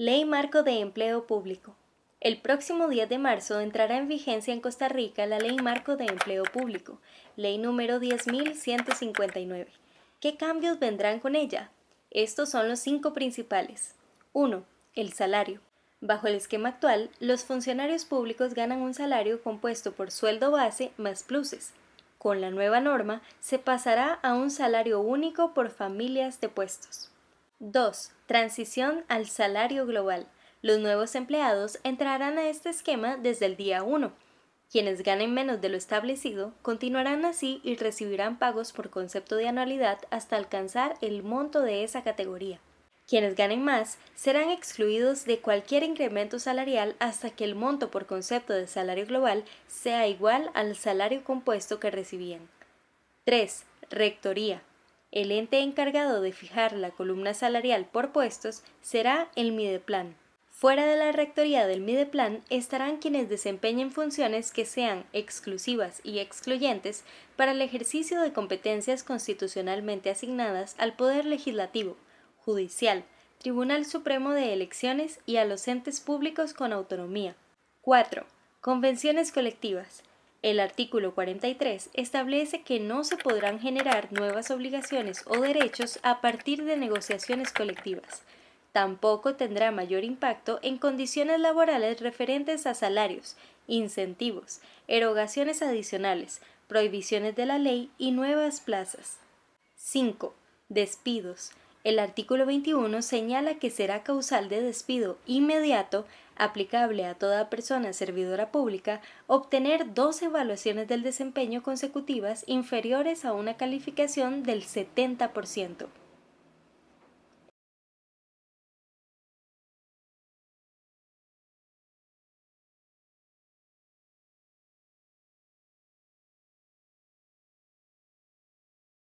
Ley Marco de Empleo Público. El próximo 10 de marzo entrará en vigencia en Costa Rica la Ley Marco de Empleo Público, Ley número 10.159. ¿Qué cambios vendrán con ella? Estos son los cinco principales. 1. El salario. Bajo el esquema actual, los funcionarios públicos ganan un salario compuesto por sueldo base más pluses. Con la nueva norma, se pasará a un salario único por familias de puestos. 2. Transición al salario global. Los nuevos empleados entrarán a este esquema desde el día 1. Quienes ganen menos de lo establecido continuarán así y recibirán pagos por concepto de anualidad hasta alcanzar el monto de esa categoría. Quienes ganen más serán excluidos de cualquier incremento salarial hasta que el monto por concepto de salario global sea igual al salario compuesto que recibían. 3. Rectoría. El ente encargado de fijar la columna salarial por puestos será el Mideplan. Fuera de la rectoría del Mideplan estarán quienes desempeñen funciones que sean exclusivas y excluyentes para el ejercicio de competencias constitucionalmente asignadas al Poder Legislativo, Judicial, Tribunal Supremo de Elecciones y a los entes públicos con autonomía. 4. Convenciones colectivas. El artículo 43 establece que no se podrán generar nuevas obligaciones o derechos a partir de negociaciones colectivas. Tampoco tendrá mayor impacto en condiciones laborales referentes a salarios, incentivos, erogaciones adicionales, prohibiciones de la ley y nuevas plazas. 5. Despidos. El artículo 21 señala que será causal de despido inmediato aplicable a toda persona servidora pública obtener dos evaluaciones del desempeño consecutivas inferiores a una calificación del 70%.